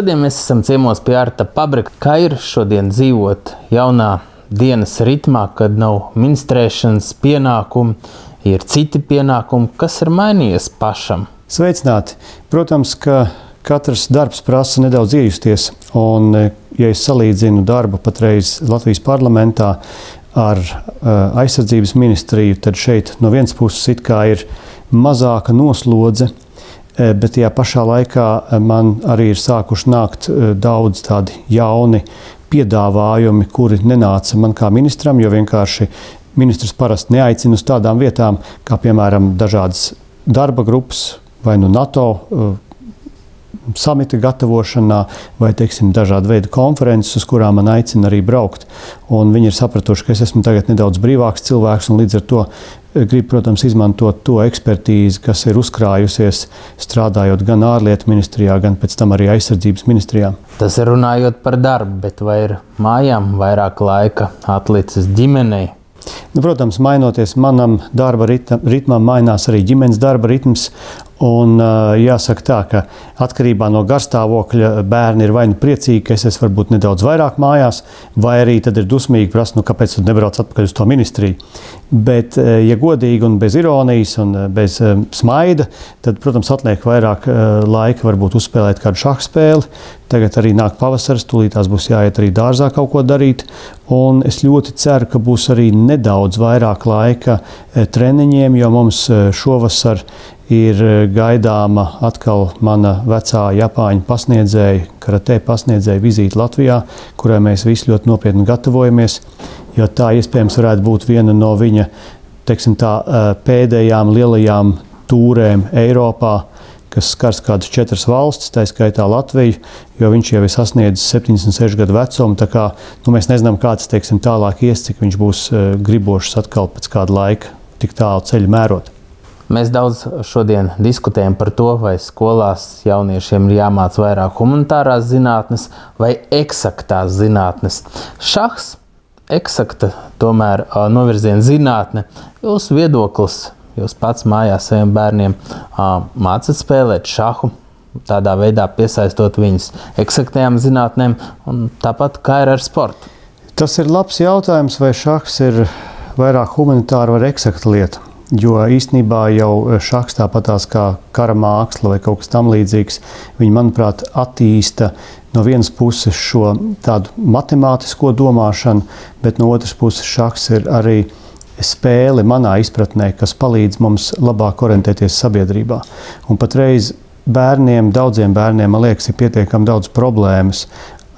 Šodien mēs esam ciemos pie Arta Pabrika. Kā ir šodien dzīvot jaunā dienas ritmā, kad nav ministrēšanas pienākumu, ir citi pienākumi, kas ir mainījies pašam? Sveicināti! Protams, ka katrs darbs prasa nedaudz iejusties. Un, e, ja es salīdzinu darbu patreiz Latvijas parlamentā ar e, aizsardzības ministriju, tad šeit no vienas puses ir mazāka noslodzība Eh, bet tajā pašā laikā eh, man arī ir sākuši nākt eh, daudz tādi jauni piedāvājumi, kuri nenāca man kā ministram, jo vienkārši ministrs parasti neaicina uz tādām vietām, kā piemēram dažādas darba grupas vai nu NATO samita gatavošanā vai teiksim, dažādu veidu konferences, uz kurām man aicina arī braukt. Un viņi ir sapratuši, ka es esmu tagad nedaudz brīvāks cilvēks, un līdz ar to grib, protams, izmantot to ekspertīzi, kas ir uzkrājusies strādājot gan ārlietu ministrijā, gan pēc tam arī aizsardzības ministrijā. Tas ir runājot par darbu, bet vai ir mājām vairāk laika atlicis ģimenei? Nu, protams, mainoties manam darba ritmam, mainās arī ģimenes darba ritms. Un, jāsaka, tā, ka atkarībā no garstāvokļa bērni ir vai nu priecīgi, ka es esmu varbūt nedaudz vairāk mājās, vai arī ir dusmīgi prasa, nu, kāpēc tu nebrauc atpakaļ uz to ministriju. Bet, ja godīgi un bez ironijas un bez smaida, tad, protams, atliek vairāk laika varbūt uzspēlēt kādu šādu spēli. Tagad arī nāk pavasaris, tūlīt tās būs jāiet arī dārzā kaut ko darīt. Un es ļoti ceru, ka būs arī nedaudz vairāk laika treniņiem, jo mums šovasar ir e, gaidāma atkal mana vecā Japāņu pasniedzēja, karatē pasniedzēja vizīte Latvijā, kurai mēs visi ļoti nopietni gatavojamies, jo tā iespējams varētu būt viena no viņa teiksim, tā, e, pēdējām lielajām tūrēm Eiropā, kas skars kādas četras valstis, tā skaitā Latviju, jo viņš jau ir sasniedzis 76 gadu vecumu. Kā, nu, mēs nezinām, kāds teiksim, tālāk ies, cik viņš būs e, gribošs atkal pēc kāda laika tik tālu ceļu mērot. Mēs daudz šodien diskutējam par to, vai skolās jauniešiem ir jāmāc vairāk humanitārās zinātnes vai eksaktās zinātnes. Šachs, eksakta, tomēr novirziena zinātne, jūsu viedoklis, jūs pats mājās saviem bērniem mācāt spēlēt šahu tādā veidā piesaistot viņus eksaktajām zinātnēm, un tāpat kā ir ar sportu. Tas ir labs jautājums, vai šachs ir vairāk humanitāra vai eksakta lieta. Jo īstenībā jau eh, šāds tāpatās kā kara māksla vai kaut kas tamlīdzīgs, viņi, manuprāt, attīsta no vienas puses šo tādu matemātisko domāšanu, bet no otras puses šāds ir arī spēle manā izpratnē, kas palīdz mums labāk orientēties sabiedrībā. Un patreiz bērniem, daudziem bērniem, man liekas, ir pietiekami daudz problēmas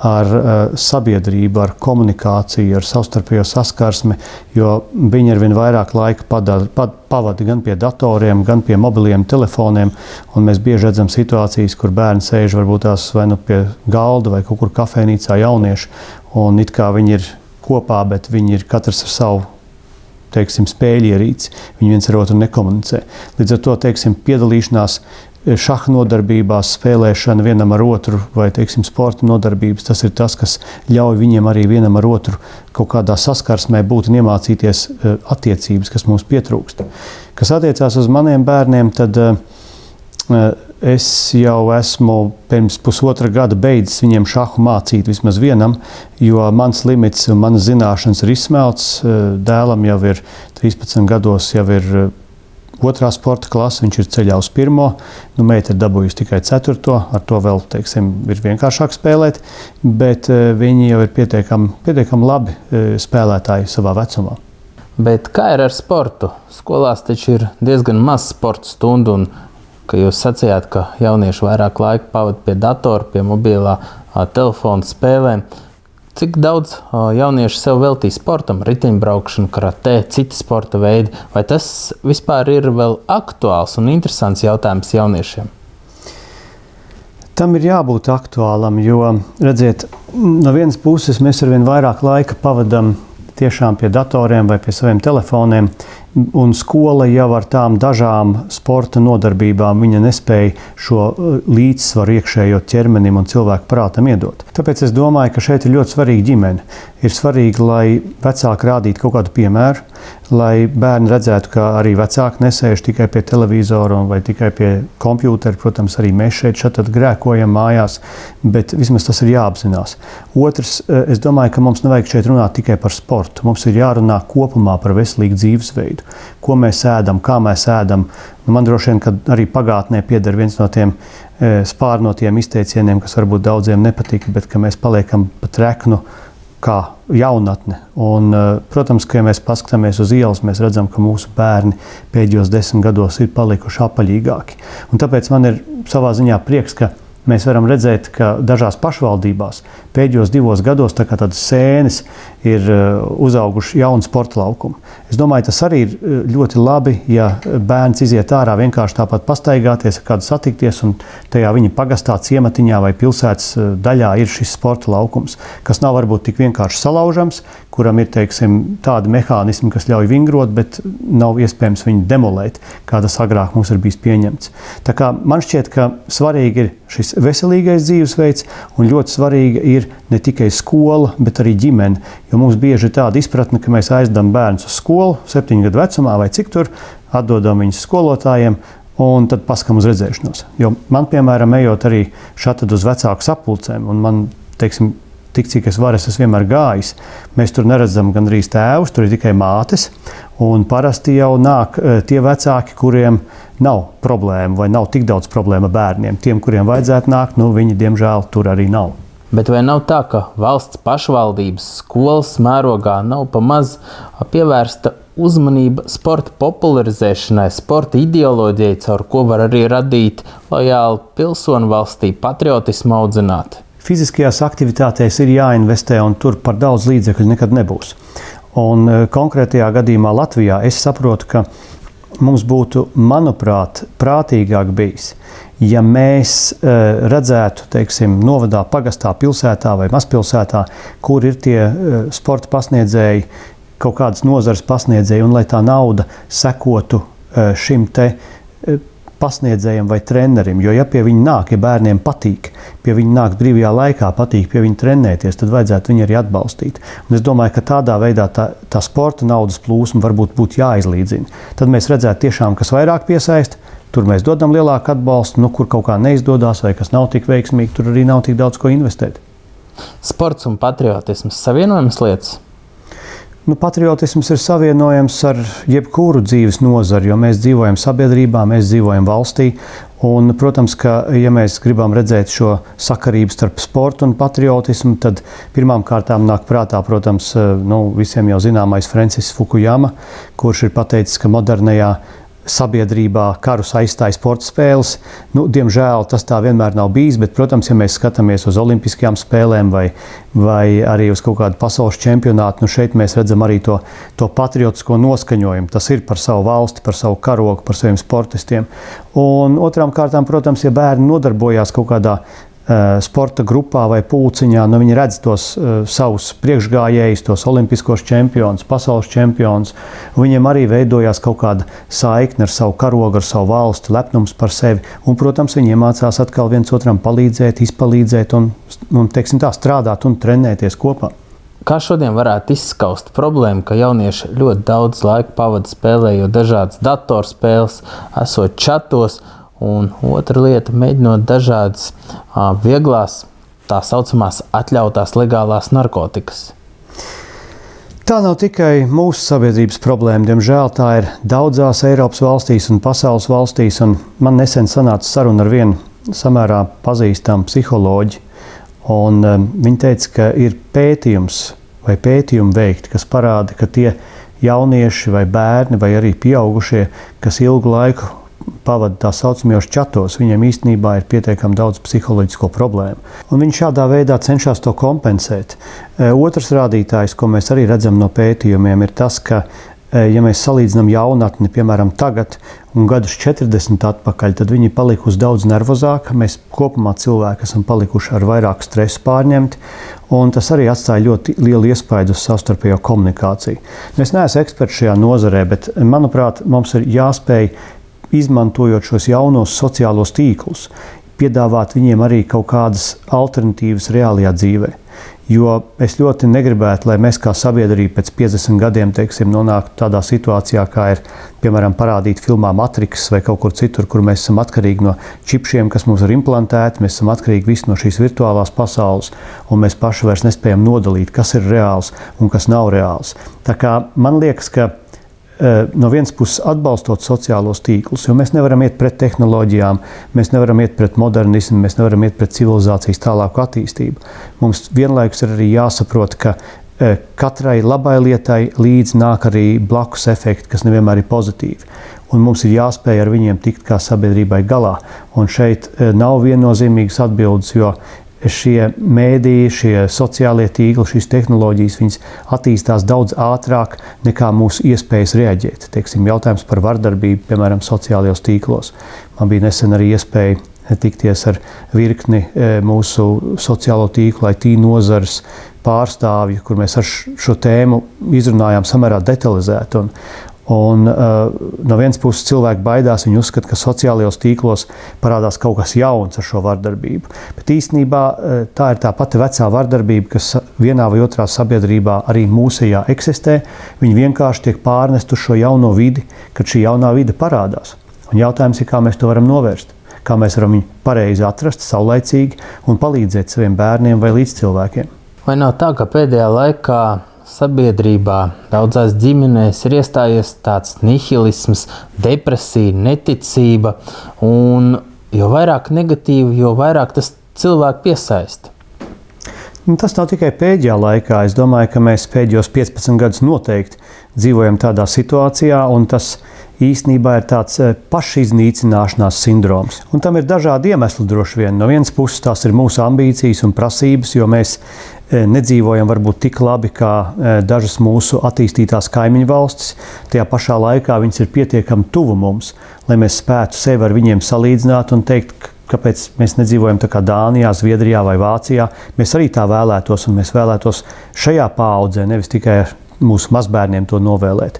ar eh, sabiedrību, ar komunikāciju, ar savstarpējo saskarsmi, jo viņi ar vien vairāk laika padara, pad, pavada gan pie datoriem, gan pie mobiliem telefoniem. Mēs bieži redzam situācijas, kur bērni sēž varbūt tās vai nu pie galda vai kaut kur kafejnīcā jaunieši, un it kā viņi ir kopā, bet viņi ir katrs ar savu teiksim, spēļierīci. Viņi viens ar otru nekomunicē. Līdz ar to teiksim, piedalīšanās šaha nodarbībās, spēlēšana vienam ar otru, vai teiksim, sporta nodarbības. Tas ir tas, kas ļauj viņiem arī vienam ar otru kaut kādā saskarsmē būt un iemācīties eh, attiecības, kas mums pietrūkst. Kas attiecās uz maniem bērniem, tad eh, eh, es jau esmu pirms pusotra gada beidzis viņiem šahu mācīt vismaz vienam, jo mans limits un manas zināšanas ir izsmelts. Dēlam jau ir 13 gados, jau ir otrā sporta klase, viņš ir ceļā uz pirmo. Nu, meita ir dabūjusi tikai ceturto, ar to vēl teiksim, ir vienkāršāk spēlēt, bet eh, viņi jau ir pietiekami pietiekam labi eh, spēlētāji savā vecumā. Bet kā ir ar sportu? Skolās taču ir diezgan maz sporta stundu, un ka jūs sacījāt, ka jaunieši vairāk laika pavadīja pie datora, pie mobilā telefona spēlēm. Cik daudz jauniešu sev veltīja sportam, riteņbraukšanu, karatē, citu sporta veidu? Vai tas vispār ir vēl aktuāls un interesants jautājums jauniešiem? Tam ir jābūt aktuālam, jo, redziet, no vienas puses mēs arvien vairāk laika pavadām tiešām pie datoriem vai pie saviem telefoniem un skola jau ar tām dažām sporta nodarbībām nespēja šo uh, līdzsvaru iekšējo ķermenim un cilvēku prātam iedot. Tāpēc es domāju, ka šeit ir ļoti svarīga ģimene. Ir svarīgi, lai vecāki rādītu kaut kādu piemēru, lai bērni redzētu, ka arī vecāki nesēž tikai pie televizora vai tikai pie kompjutera. Protams, arī mēs šeit šatad grēkojam mājās, bet vismaz tas ir jāapzinās. Otrs, eh, es domāju, ka mums nevajag šeit runāt tikai par sportu. Mums ir jārunā kopumā par veselīgu dzīvesveidu darīt, ko mēs ēdam, kā mēs ēdam. Nu, man droši vien, ka arī pagātnē pieder viens no tiem e, spārnotiem izteicieniem, kas varbūt daudziem nepatīk, bet ka mēs paliekam pat reknu kā jaunatne. Un, e, protams, ka, ja mēs paskatāmies uz ielas, mēs redzam, ka mūsu bērni pēdējos desmit gados ir palikuši apaļīgāki. Un tāpēc man ir savā ziņā prieks, ka Mēs varam redzēt, ka dažās pašvaldībās pēdējos divos gados tā tādas sēnes ir e, uzaugušas jaunu sporta laukumu. Es domāju, tas arī ir e, ļoti labi, ja bērns iziet ārā vienkārši tāpat pastaigāties, ar kādu satikties, un tajā viņa pagastā, ciematiņā vai pilsētas e, daļā ir šis sporta laukums, kas nav varbūt tik vienkārši salaužams, kuram ir teiksim, tādi mehānismi, kas ļauj vingrot, bet nav iespējams viņu demolēt, kā tas agrāk mums ir bijis pieņemts. Tā kā man šķiet, ka svarīgi ir šis veselīgais dzīvesveids, un ļoti svarīga ir ne tikai skola, bet arī ģimene. Jo mums bieži ir tāda izpratne, ka mēs aizdam bērnus uz skolu, septiņu gadu vecumā vai cik tur, atdodam viņus skolotājiem. Un tad paskatām uz redzēšanos. Jo man, piemēram, ejot arī šādi uz vecāku sapulcēm, un man, teiksim, tik cik es varu, es esmu vienmēr gājis. Mēs tur neredzam gandrīz tēvus, tur ir tikai mātes. Parasti jau nāk eh, tie vecāki, kuriem ir nav problēma vai nav tik daudz problēma bērniem. Tiem, kuriem vajadzētu nākt, nu, viņi diemžēl tur arī nav. Bet vai nav tā, ka valsts pašvaldības skolas mērogā nav pamaz pievērsta uzmanība sporta popularizēšanai, sporta ideoloģijai, caur ko var arī radīt lojālu pilsonu valstī, patriotismu audzināt? Fiziskajās aktivitātēs ir jāinvestē, un tur par daudz līdzekļu nekad nebūs. Un e, konkrētajā gadījumā Latvijā es saprotu, ka mums būtu, manuprāt, prātīgāk bijis, ja mēs uh, redzētu, teiksim, novadā, pagastā, pilsētā vai mazpilsētā, kur ir tie uh, sporta pasniedzēji, kaut kādas nozares pasniedzēji, un lai tā nauda sekotu uh, šim te uh, pasniedzējiem vai trenerim. Jo, ja pie viņa nāk, ja bērniem patīk, pie viņa nāk brīvajā laikā, patīk pie viņa trenēties, tad vajadzētu viņu arī atbalstīt. Un es domāju, ka tādā veidā tā, tā sporta naudas plūsma varbūt būtu jāizlīdzina. Tad mēs redzētu tiešām, kas vairāk piesaista. Tur mēs dodam lielāku atbalstu, nu, kur kaut kā neizdodas, vai kas nav tik veiksmīgi, tur arī nav tik daudz ko investēt. Sports un patriotisms savienojums lietas. Nu, patriotisms ir savienojams ar jebkuru dzīves nozari, jo mēs dzīvojam sabiedrībā, mēs dzīvojam valstī. Un, protams, ka, ja mēs gribam redzēt šo sakarību starp sportu un patriotismu, tad pirmām kārtām nāk prātā, protams, eh, nu, visiem jau zināmais Francis Fukujama, kurš ir pateicis, ka modernajā sabiedrībā karu aizstāja sporta spēles. Nu, diemžēl tas tā vienmēr nav bijis, bet, protams, ja mēs skatāmies uz Olimpiskajām spēlēm vai, vai arī uz kaut kādu pasaules čempionātu, nu šeit mēs redzam arī to, to patriotisko noskaņojumu. Tas ir par savu valsti, par savu karogu, par saviem sportistiem. Un otrām kārtām, protams, ja bērni nodarbojās kaut kādā Eh, sporta grupā vai pūciņā, nu, viņi redz tos uh, savus priekšgājējus, tos olimpiskos čempionus, pasaules čempionus. Viņiem arī veidojās kaut kāda saikne ar savu karogu, ar savu valsti, lepnums par sevi. Un, protams, viņi iemācās atkal viens otram palīdzēt, izpalīdzēt un, un teiksim tā, strādāt un trenēties kopā. Kā šodien varētu izskaust problēmu, ka jaunieši ļoti daudz laika pavadīja spēlējot dažādas datorspēles, esot čatos, Un otra lieta, mēģinot dažādas vieglas, tā saucamās atļautās legālās narkotikas. Tā nav tikai mūsu sabiedrības problēma. Diemžēl tā ir daudzās Eiropas valstīs un pasaules valstīs. Un man nesen sanāca saruna ar vienu samērā pazīstamu psiholoģi. Un, um, viņa teica, ka ir pētījums vai pētījumi veikti, kas parāda, ka tie jaunieši vai bērni vai arī pieaugušie, kas ilgu laiku pavada tā saucamajos čatos, viņiem īstenībā ir pietiekami daudz psiholoģisko problēmu. Un viņi šādā veidā cenšas to kompensēt. E, otrs rādītājs, ko mēs arī redzam no pētījumiem, ir tas, ka, e, ja mēs salīdzinām jaunatni, piemēram, tagad un gadus 40 atpakaļ, tad viņi ir palikuši daudz nervozāki. Mēs kopumā cilvēki esam palikuši ar vairāk stresa pārņemti, un tas arī atstāja ļoti lielu iespaidu uz savstarpējo komunikāciju. Es neesmu eksperts šajā nozarē, bet, manuprāt, mums ir jāspēj izmantojot šos jaunos sociālos tīklus, piedāvāt viņiem arī kaut kādas alternatīvas reālajā dzīvē. Jo es ļoti negribētu, lai mēs kā sabiedrība pēc 50 gadiem teiksim, nonāktu tādā situācijā, kā ir piemēram parādīta filmā Matrix vai kaut kur citur, kur mēs esam atkarīgi no čipšiem, kas mums ir implantēti, mēs esam atkarīgi no šīs virtuālās pasaules, un mēs paši vairs nespējam nodalīt, kas ir reāls un kas nav reāls. Tā kā man liekas, ka Eh, no vienas puses atbalstot sociālos tīklus, jo mēs nevaram iet pret tehnoloģijām, mēs nevaram iet pret modernismu, mēs nevaram iet pret civilizācijas tālāku attīstību. Mums vienlaikus ir arī jāsaprot, ka eh, katrai labai lietai līdz nāk arī blakus efekti, kas nevienmēr ir pozitīvi. Un mums ir jāspēj ar viņiem tikt kā sabiedrībai galā. Un šeit eh, nav viennozīmīgas atbildes, jo šie mēdīji, šie sociālie tīkli, šīs tehnoloģijas, viņas attīstās daudz ātrāk nekā mūsu iespējas reaģēt. Teiksim, jautājums par vardarbību, piemēram, sociālajos tīklos. Man bija nesen arī iespēja tikties ar virkni e, mūsu sociālo tīklu, IT nozares pārstāvju, kur mēs ar šo tēmu izrunājām samērā detalizēti. Un, Un, uh, no vienas puses, cilvēki baidās, viņi uzskata, ka sociālajos tīklos parādās kaut kas jauns ar šo vardarbību. Bet īstenībā uh, tā ir tā pati vecā vardarbība, kas vienā vai otrā sabiedrībā arī mūsejā eksistē. Viņi vienkārši tiek pārnest uz šo jauno vidi, kad šī jaunā vide parādās. Un jautājums ir, kā mēs to varam novērst, kā mēs varam viņu pareizi atrast, saulaicīgi un palīdzēt saviem bērniem vai līdzcilvēkiem. Vai nav tā, ka pēdējā laikā Sabiedrībā, daudzās ģimenēs ir iestājies tāds nihilisms, depresija, neticība, un jo vairāk negatīva, jo vairāk tas cilvēku piesaista. Nu, tas nav tikai pēdējā laikā. Es domāju, ka mēs pēdējos 15 gadus noteikti dzīvojam tādā situācijā, un tas īstenībā ir tāds eh, pašiznīcināšanās sindroms. Un tam ir dažādi iemesli droši vien. No vienas puses tās ir mūsu ambīcijas un prasības, jo mēs Eh, nedzīvojam varbūt tik labi kā eh, dažas mūsu attīstītās kaimiņu valstis, tajā pašā laikā viņas ir pietiekami tuvu mums, lai mēs spētu sevi ar viņiem salīdzināt un teikt, kāpēc mēs nedzīvojam tā kā Dānijā, Zviedrijā vai Vācijā. Mēs arī tā vēlētos, un mēs vēlētos šajā paudzē, nevis tikai mūsu mazbērniem to novēlēt.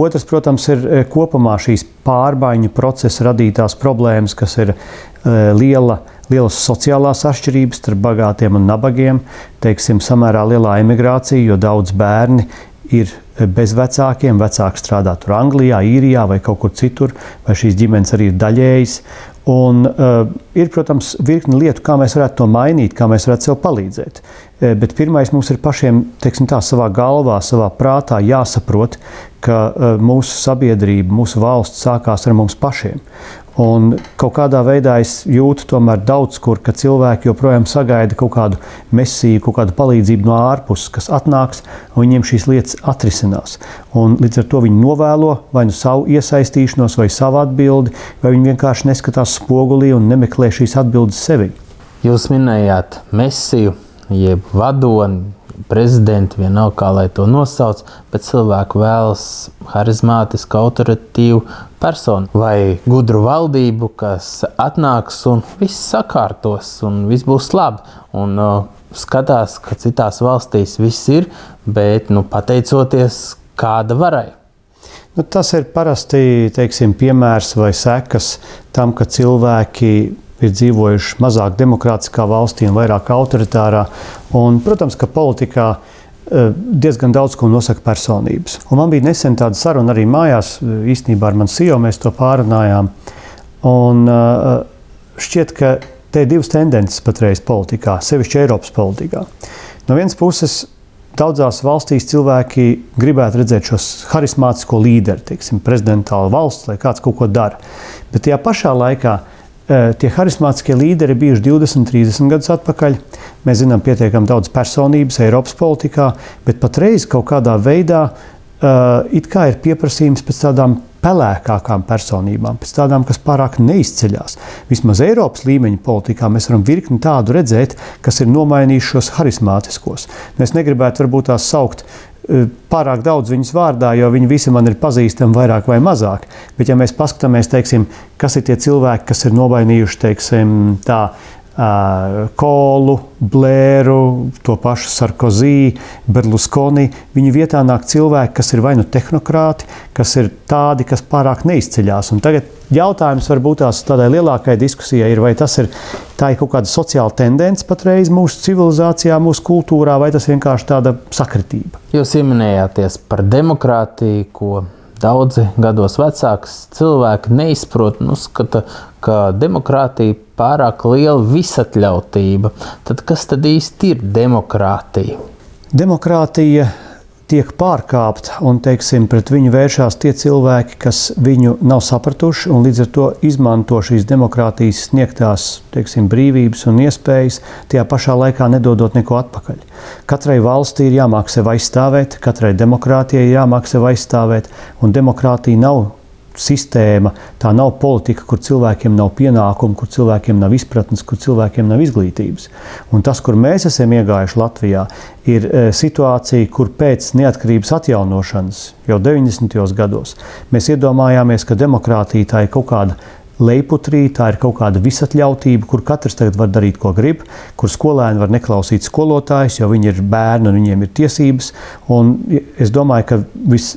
Otrs, protams, ir eh, kopumā šīs pārmaiņu procesa radītās problēmas, kas ir liela lielas sociālās atšķirības starp bagātiem un nabagiem, teiksim, samērā lielā emigrācija, jo daudz bērni ir bez vecākiem, vecāki strādā tur Anglijā, Īrijā vai kaut kur citur, vai šīs ģimenes arī ir daļējas. Un, uh, ir, protams, virkni lietu, kā mēs varētu to mainīt, kā mēs varētu sev palīdzēt. E, bet pirmais mums ir pašiem, teiksim tā, savā galvā, savā prātā jāsaprot, ka uh, mūsu sabiedrība, mūsu valsts sākās ar mums pašiem. Un kaut kādā veidā es jūtu, tomēr daudz kur, ka cilvēki joprojām sagaida kaut kādu mesiju, kaut kādu palīdzību no ārpuses, kas atnāks un viņiem šīs lietas atrisinās. Un līdz ar to viņi novēlo vai nu savu iesaistīšanos, vai savu atbildi, vai viņi vienkārši neskatās spogulī un nemeklē šīs atbildes sevi. Jūs minējāt mesiju, jeb vadoni, prezidenti, vienalga kā lai to nosauc, bet cilvēku vēlas harizmātisku, autoritīvu personu vai gudru valdību, kas atnāks un viss sakārtos un viss būs labi. Un, uh, skatās, ka citās valstīs viss ir, bet nu, pateicoties kāda varai. Nu, tas ir parasti teiksim, piemērs vai sekas tam, ka cilvēki ir dzīvojuši mazāk demokrātiskā valstī un vairāk autoritārā. Un, protams, ka politikā e, diezgan daudz ko nosaka personības. Un man bija nesen tāda saruna arī mājās, e, īstenībā ar mani sievu mēs to pārunājām. Un e, šķiet, ka te ir divas tendences patreiz politikā, sevišķi Eiropas politikā. No vienas puses, daudzās valstīs cilvēki gribētu redzēt šo harizmātisko līderi, teiksim, prezidentālu valsts, lai kāds kaut ko dara. Bet tajā pašā laikā Eh, tie harizmātiskie līderi bijuši 20, 30 gadus atpakaļ. Mēs zinām pietiekami daudz personības Eiropas politikā, bet patreiz kaut kādā veidā eh, it kā ir pieprasījums pēc tādām pelēkākām personībām, pēc tādām, kas pārāk neizceļās. Vismaz Eiropas līmeņa politikā mēs varam virkni tādu redzēt, kas ir nomainījušos harizmātiskos. Mēs negribētu varbūt tās saukt Eh, pārāk daudz viņas vārdā, jo viņi visi man ir pazīstami vairāk vai mazāk. Bet, ja mēs paskatāmies, teiksim, kas ir tie cilvēki, kas ir nobainījuši teiksim, tā, Kolu, Blēru, to pašu Sarkozī, Berluskoni. Viņu vietā nāk cilvēki, kas ir vai nu tehnokrāti, kas ir tādi, kas pārāk neizceļās. Un tagad jautājums varbūt tās tādai lielākai diskusijai ir, vai tas ir tā ir kaut kāda sociāla tendence patreiz mūsu civilizācijā, mūsu kultūrā, vai tas vienkārši tāda sakritība. Jūs pieminējāties par demokrātiju, ko Daudzi gados vecāks cilvēki neizprot un nu, uzskata, ka demokrātija pārāk liela visatļautība. Tad kas tad īsti ir demokrātija? Demokrātija tiek pārkāpta un teiksim, pret viņu vēršās tie cilvēki, kas viņu nav sapratuši un līdz ar to izmanto šīs demokrātijas sniegtās teiksim, brīvības un iespējas, tajā pašā laikā nedodot neko atpakaļ. Katrai valstī ir jāmāk sevi aizstāvēt, katrai demokrātijai ir jāmāk sevi aizstāvēt, un demokrātija nav sistēma, tā nav politika, kur cilvēkiem nav pienākumu, kur cilvēkiem nav izpratnes, kur cilvēkiem nav izglītības. Un tas, kur mēs esam iegājuši Latvijā, ir e, situācija, kur pēc neatkarības atjaunošanas jau 90. gados mēs iedomājāmies, ka demokrātija tā ir kaut kāda leiputrī, tā ir kaut kāda visatļautība, kur katrs tagad var darīt, ko grib, kur skolēni var neklausīt skolotājus, jo viņi ir bērni un viņiem ir tiesības. Un es domāju, ka viss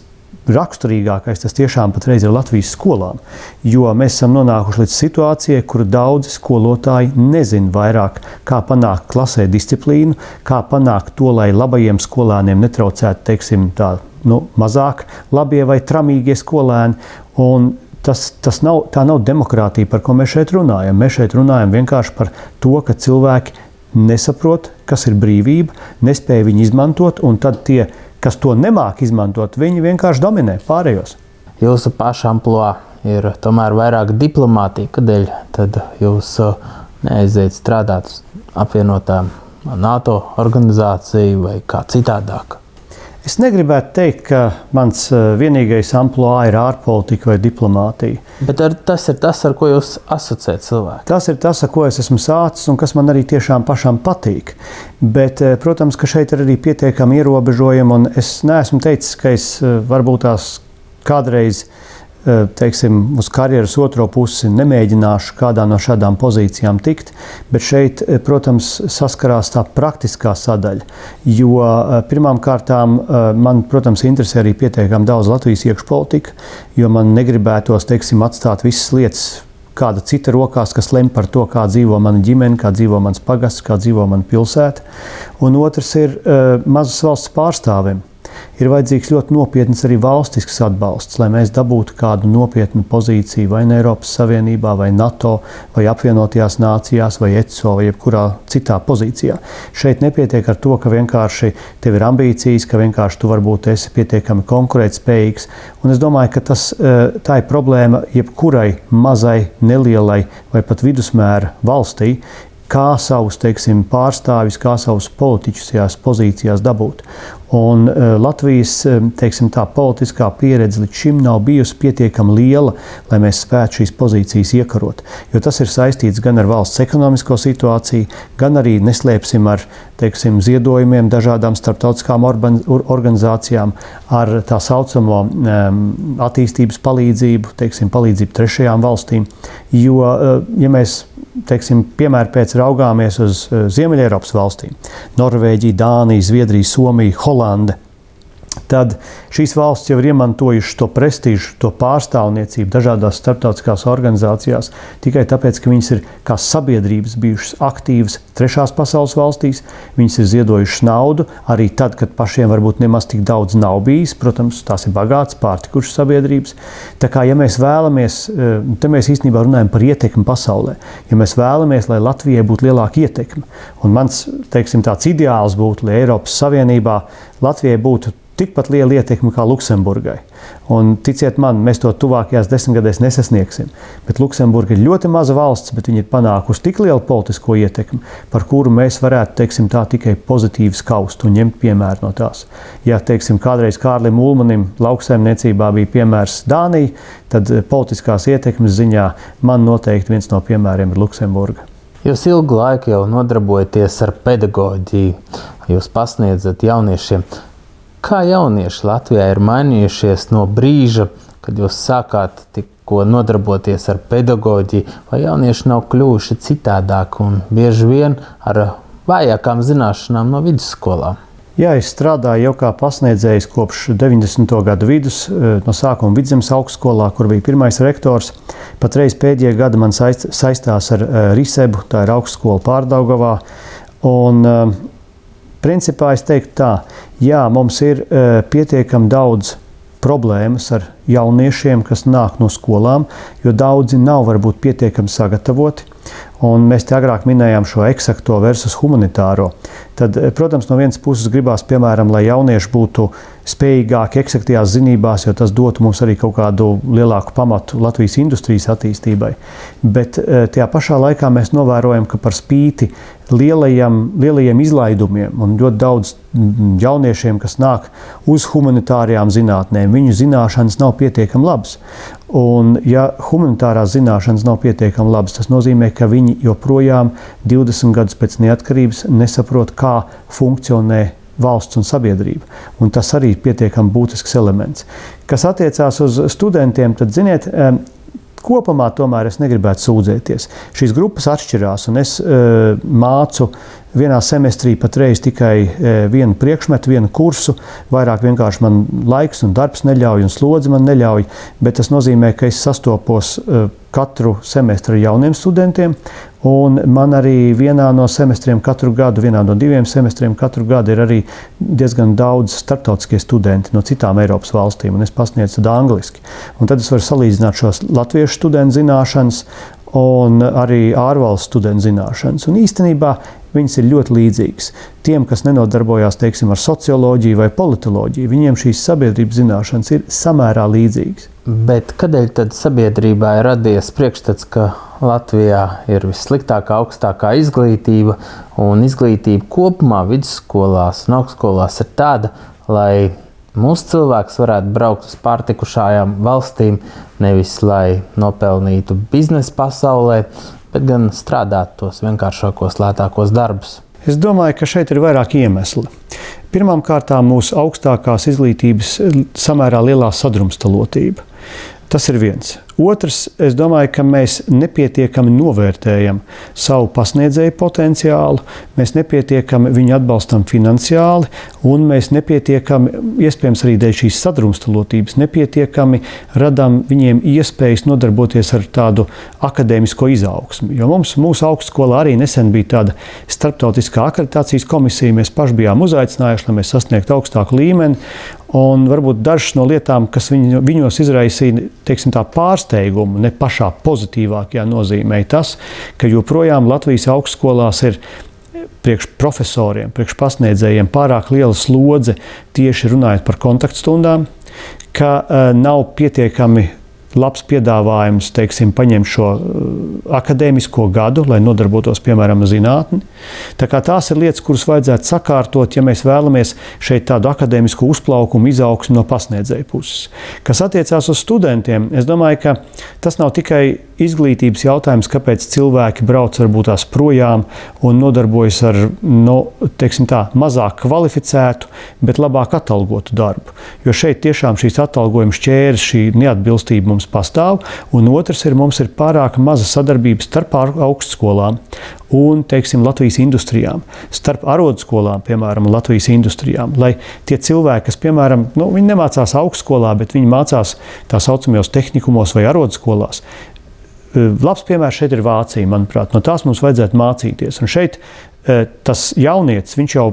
raksturīgākais tas tiešām patreiz ir Latvijas skolām, jo mēs esam nonākuši līdz situācijai, kur daudzi skolotāji nezin vairāk, kā panākt klasē disciplīnu, kā panākt to, lai labajiem skolēniem netraucētu, teiksim, tā, nu, mazāk labie vai tramīgie skolēni. Un tas, tas nav, tā nav demokrātija, par ko mēs šeit runājam. Mēs šeit runājam vienkārši par to, ka cilvēki nesaprot, kas ir brīvība, nespēja viņu izmantot, un tad tie ir kas to nemāk izmantot, viņi vienkārši dominē pārējos. Jūsu paša amplitūda ir tomēr vairāk diplomātija, kādēļ tad jūs uh, neaiziet strādāt apvienotā NATO organizācija vai kā citādāk? Es negribētu teikt, ka mans eh, vienīgais amplitūda ir ārpolitika vai diplomātija. Bet ar, tas ir tas, ar ko jūs asociējat cilvēku. Tas ir tas, ar ko es esmu sācis un kas man arī tiešām pašam patīk. Bet, eh, protams, ka šeit ir arī pietiekami ierobežojumi, un es neesmu teicis, ka es eh, varbūt tās kādreiz esmu Eh, teiksim, uz karjeras otro pusi nemēģināšu kādā no šādām pozīcijām tikt, bet šeit, eh, protams, saskarās tā praktiskā sadaļa. Jo eh, pirmām kārtām man, protams, interesē arī pietiekami daudz Latvijas iekšpolitika, jo man negribētos, teiksim, atstāt visas lietas kāda cita rokās, kas lem par to, kā dzīvo mana ģimene, kā dzīvo mans pagasts, kā dzīvo mana pilsēta. Un otrs ir mazas valsts pārstāvim ir vajadzīgs ļoti nopietns arī valstisks atbalsts, lai mēs dabūtu kādu nopietnu pozīciju vai Eiropas Savienībā, vai NATO, vai apvienotajās nācijās, vai ECO, vai jebkurā citā pozīcijā. Šeit nepietiek ar to, ka vienkārši tev ir ambīcijas, ka vienkārši tu varbūt esi pietiekami konkurētspējīgs. Un es domāju, ka tas, eh, tā ir problēma jebkurai mazai, nelielai vai pat vidusmēra valstī, kā savus teiksim, pārstāvis, kā savus politiķus šajās pozīcijās dabūt. Un e, Latvijas e, teiksim, tā, politiskā pieredze līdz šim nav bijusi pietiekami liela, lai mēs spētu šīs pozīcijas iekarot. Jo tas ir saistīts gan ar valsts ekonomisko situāciju, gan arī neslēpsim ar teiksim, ziedojumiem dažādām starptautiskām organizācijām, ar tā saucamo e, attīstības palīdzību, teiksim, palīdzību trešajām valstīm. Jo, ja mēs teiksim, piemēram, pēc raugāmies uz Ziemeļ Eiropas valstīm - Norvēģija, Dānija, Zviedrija, Somija, Holanda tad šīs valsts jau ir iemantojušas to prestižu, to pārstāvniecību dažādās starptautiskās organizācijās tikai tāpēc, ka viņas ir kā sabiedrības bijušas aktīvas trešās pasaules valstīs, viņas ir ziedojušas naudu arī tad, kad pašiem varbūt nemaz tik daudz nav bijis. Protams, tās ir bagātas, pārtikušas sabiedrības. Tā kā, ja mēs vēlamies, eh, tad mēs īstenībā runājam par ietekmi pasaulē. Ja mēs vēlamies, lai Latvijai būtu lielāka ietekme, un mans teiksim, tāds ideāls būtu, lai Eiropas Savienībā Latvijai būtu tikpat liela ietekme kā Luksemburgai. Un, ticiet man, mēs to tuvākajās desmitgadēs nesasniegsim. Bet Luksemburga ir ļoti maza valsts, bet viņi ir panākuši tik lielu politisko ietekmi, par kuru mēs varētu teiksim, tā, tikai pozitīvi skaust un ņemt piemēru no tās. Ja teiksim, kādreiz Kārlim Ulmanim lauksaimniecībā bija piemērs Dānija, tad eh, politiskās ietekmes ziņā man noteikti viens no piemēriem ir Luksemburga. Jūs ilgu laiku jau nodarbojaties ar pedagoģiju, jūs pasniedzat jauniešiem. Kā jaunieši Latvijā ir mainījušies no brīža, kad jūs sākāt tikko nodarboties ar pedagoģiju, vai jaunieši nav kļuvuši citādāk un bieži vien ar vājākām zināšanām no vidusskolām? Jā, es strādāju jau kā pasniedzējs kopš 90. gada vidus, eh, no sākuma vidzemes augstskolā, kur bija pirmais rektors. Patreiz pēdējie gadi man saistās ar eh, Risebu, tā ir augstskola pārdaugavā. Un, uh, Principā es teiktu tā, jā, mums ir uh, e, pietiekami daudz problēmas ar jauniešiem, kas nāk no skolām, jo daudzi nav varbūt pietiekami sagatavoti. Un mēs te agrāk minējām šo eksakto versus humanitāro. Tad, e, protams, no vienas puses gribās, piemēram, lai jaunieši būtu uh, spējīgāki eksaktās zinībās, jo tas dotu mums arī kaut kādu lielāku pamatu Latvijas industrijas attīstībai. Bet eh, tajā pašā laikā mēs novērojam, ka par spīti lielajam, lielajiem izlaidumiem un ļoti daudz jauniešiem, kas nāk uz humanitārajām zinātnēm, viņu zināšanas nav pietiekami labas. Un, ja humanitārās zināšanas nav pietiekami labas, tas nozīmē, ka viņi joprojām 20 gadus pēc neatkarības nesaprot, kā funkcionē valsts un sabiedrība. Un tas arī ir pietiekami būtisks elements. Kas attiecās uz studentiem, tad ziniet, kopumā tomēr es negribētu sūdzēties. Šīs grupas atšķirās, un es eh, mācu vienā semestrī patreiz tikai e, vienu priekšmetu, vienu kursu. Vairāk vienkārši man laiks un darbs neļauj, un slodzi man neļauj, bet tas nozīmē, ka es sastopos e, katru semestru ar jauniem studentiem. Un man arī vienā no semestriem katru gadu, vienā no diviem semestriem katru gadu ir arī diezgan daudz starptautiskie studenti no citām Eiropas valstīm, un es pasniedzu tad angliski. Un tad es varu salīdzināt šos latviešu studentu zināšanas un arī ārvalstu studentu zināšanas. Un īstenībā viņas ir ļoti līdzīgas. Tiem, kas nenodarbojās teiksim, ar socioloģiju vai politoloģiju, viņiem šīs sabiedrības zināšanas ir samērā līdzīgas. Bet kādēļ tad sabiedrībā ir radies priekšstats, ka Latvijā ir vissliktākā augstākā izglītība un izglītība kopumā vidusskolās un augstskolās ir tāda, lai mūsu cilvēks varētu braukt uz pārtikušajām valstīm nevis lai nopelnītu biznesa pasaulē, bet gan strādāt tos vienkāršākos, lētākos darbus. Es domāju, ka šeit ir vairāk iemesli. Pirmkārt, mūsu augstākās izglītības samērā lielā sadrumstalotība. Tas ir viens. Otrs, es domāju, ka mēs nepietiekami novērtējam savu pasniedzēju potenciālu, mēs nepietiekami viņu atbalstam finansiāli, un mēs nepietiekami, iespējams, arī dēļ šīs sadrumstalotības, nepietiekami radām viņiem iespējas nodarboties ar tādu akadēmisko izaugsmu. Jo mums, mūsu augstskolā arī nesen bija tāda starptautiskā akreditācijas komisija, mēs paši bijām uzaicinājuši, lai mēs sasniegtu augstāku līmeni, un varbūt dažas no lietām, kas viņos izraisīja, teiksim, tā pārstāvība, pārsteigumu, ne pašā pozitīvākajā nozīmē tas, ka joprojām Latvijas augstskolās ir priekš profesoriem, priekš pasniedzējiem pārāk liela slodze tieši runājot par kontaktstundām, ka eh, nav pietiekami labs piedāvājums, teiksim, paņemt šo uh, akadēmisko gadu, lai nodarbotos, piemēram, zinātni. Tā kā tās ir lietas, kuras vajadzētu sakārtot, ja mēs vēlamies šeit tādu akadēmisku uzplaukumu, izaugsmu no pasniedzēju puses. Kas attiecās uz studentiem, es domāju, ka tas nav tikai izglītības jautājums, kāpēc cilvēki brauc varbūt tās projām un nodarbojas ar no, tā, mazāk kvalificētu, bet labāk atalgotu darbu. Jo šeit tiešām šīs atalgojuma šķērs, šī neatbilstība mums pastāv, un otrs ir, mums ir pārāk maza sadarbība starp augstskolām un teiksim, Latvijas industrijām, starp arodskolām, piemēram, Latvijas industrijām. Lai tie cilvēki, kas, piemēram, nu, nemācās augstskolā, bet viņi mācās tā saucamajos tehnikumos vai arodskolās, Labs piemērs šeit ir Vācija, manuprāt, no tās mums vajadzētu mācīties. Un šeit tas jaunietis, viņš jau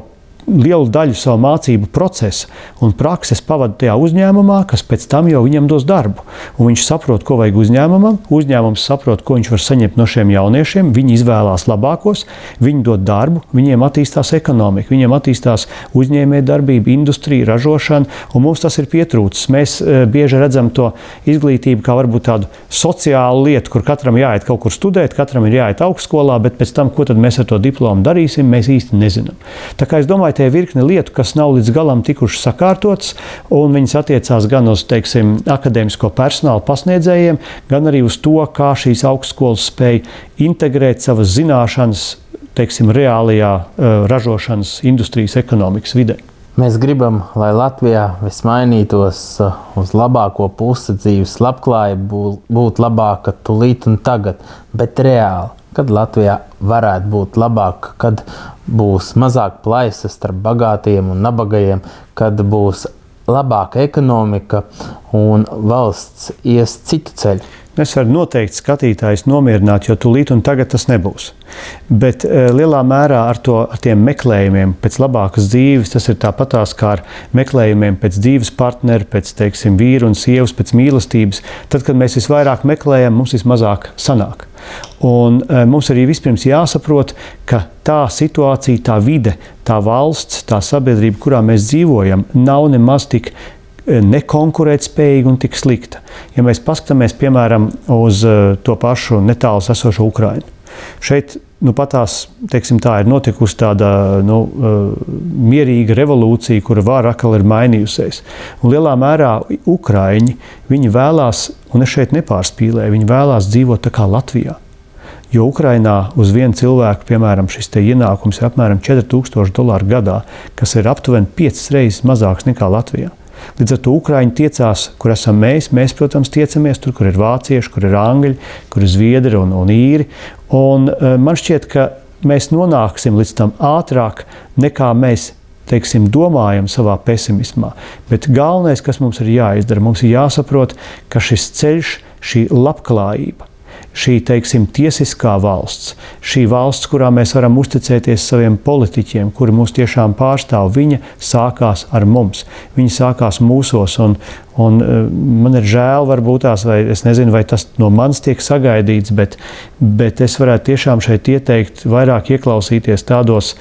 lielu daļu savu mācību procesu un prakses pavadīja tajā uzņēmumā, kas pēc tam jau viņam dos darbu. Un viņš saprot, ko vajag uzņēmumam, uzņēmums saprot, ko viņš var saņemt no šiem jauniešiem. Viņi izvēlās labākos, viņi dod darbu, viņiem attīstās ekonomika, viņiem attīstās uzņēmējdarbība, industrija, ražošana, un mums tas ir pietrūcis. Mēs e, bieži redzam to izglītību kā varbūt tādu sociālu lietu, kur katram jāiet kaut kur studēt, katram ir jāiet augstskolā, bet pēc tam, ko tad mēs ar to diplomu darīsim, mēs īsti nezinām. Tā kā es domāju, tie virkni lietu, kas nav līdz galam tikušas sakārtotas, un viņas attiecās gan uz teiksim, akadēmisko personālu pasniedzējiem, gan arī uz to, kā šīs augstskolas spēja integrēt savas zināšanas teiksim, reālajā eh, ražošanas industrijas ekonomikas vidē. Mēs gribam, lai Latvijā viss mainītos eh, uz labāko pusi, dzīves labklājība būtu labāka tūlīt un tagad, bet reāli kad Latvijā varētu būt labāk, kad būs mazāk plaisas starp bagātiem un nabagajiem, kad būs labāka ekonomika un valsts ies citu ceļu. Es varu noteikti skatītājus nomierināt, jo tūlīt un tagad tas nebūs. Bet e, lielā mērā ar, to, ar tiem meklējumiem pēc labākas dzīves, tas ir tāpatās kā ar meklējumiem pēc dzīves partnera, pēc teiksim, vīru un sievas, pēc mīlestības. Tad, kad mēs visvairāk meklējam, mums vismazāk sanāk. Un e, mums arī vispirms jāsaprot, ka tā situācija, tā vide, tā valsts, tā sabiedrība, kurā mēs dzīvojam, nav nemaz tik nekonkurētspējīga un tik slikta. Ja mēs paskatāmies, piemēram, uz eh, to pašu netālu esošo Ukrainu, šeit nu, patās, teiksim, tā ir notikusi tāda nu, eh, mierīga revolūcija, kura vara atkal ir mainījusies. Un lielā mērā Ukraiņi, viņi vēlās, un es šeit nepārspīlēju, viņi vēlās dzīvot tā kā Latvijā. Jo Ukrainā uz vienu cilvēku, piemēram, šis ienākums ir apmēram 4000 dolāru gadā, kas ir aptuveni 5 reizes mazāks nekā Latvijā. Līdz ar to Ukrāņi tiecās, kur esam mēs. Mēs, protams, tiecamies tur, kur ir vācieši, kur ir angļi, kur ir zviedri un, un īri. Un e, man šķiet, ka mēs nonāksim līdz tam ātrāk nekā mēs. Teiksim, domājam savā pesimismā. Bet galvenais, kas mums ir jāizdara, mums ir jāsaprot, ka šis ceļš, šī labklājība, šī, teiksim, tiesiskā valsts, šī valsts, kurā mēs varam uzticēties saviem politiķiem, kuri mūs tiešām pārstāv, viņa sākās ar mums, viņa sākās mūsos. Un, un e, man ir žēl, varbūt tās, vai es nezinu, vai tas no manis tiek sagaidīts, bet, bet es varētu tiešām šeit ieteikt vairāk ieklausīties tādos,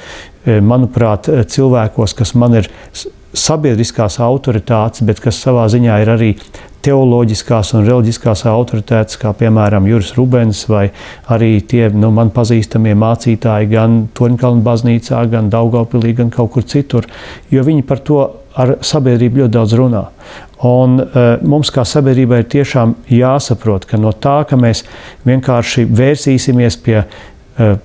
e, manuprāt, e, cilvēkos, kas man ir sabiedriskās autoritātes, bet kas savā ziņā ir arī teoloģiskās un reliģiskās autoritātes, kā piemēram Juris Rubens vai arī tie nu, man pazīstamie mācītāji gan Torņkalnu baznīcā, gan Daugavpilī, gan kaut kur citur, jo viņi par to ar sabiedrību ļoti daudz runā. Un, uh, mums, kā sabiedrībai, ir tiešām jāsaprot, ka no tā, ka mēs vienkārši vērsīsimies pie uh,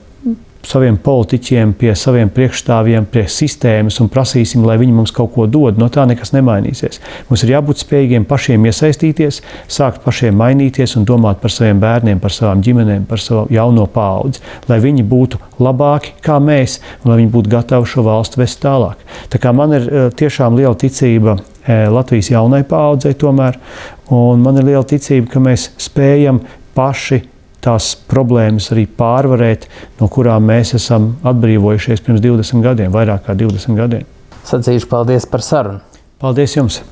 saviem politiķiem, pie saviem priekšstāvjiem, pie sistēmas un prasīsim, lai viņi mums kaut ko dod. No tā nekas nemainīsies. Mums ir jābūt spējīgiem pašiem iesaistīties, sākt pašiem mainīties un domāt par saviem bērniem, par savām ģimenēm, par savu jauno paudzi, lai viņi būtu labāki kā mēs un lai viņi būtu gatavi šo valstu vest tālāk. Tā kā man ir eh, tiešām liela ticība eh, Latvijas jaunai paudzei tomēr, un man ir liela ticība, ka mēs spējam paši tās problēmas arī pārvarēt, no kurām mēs esam atbrīvojušies pirms 20 gadiem, vairāk kā 20 gadiem. Sacīšu paldies par sarunu. Paldies jums!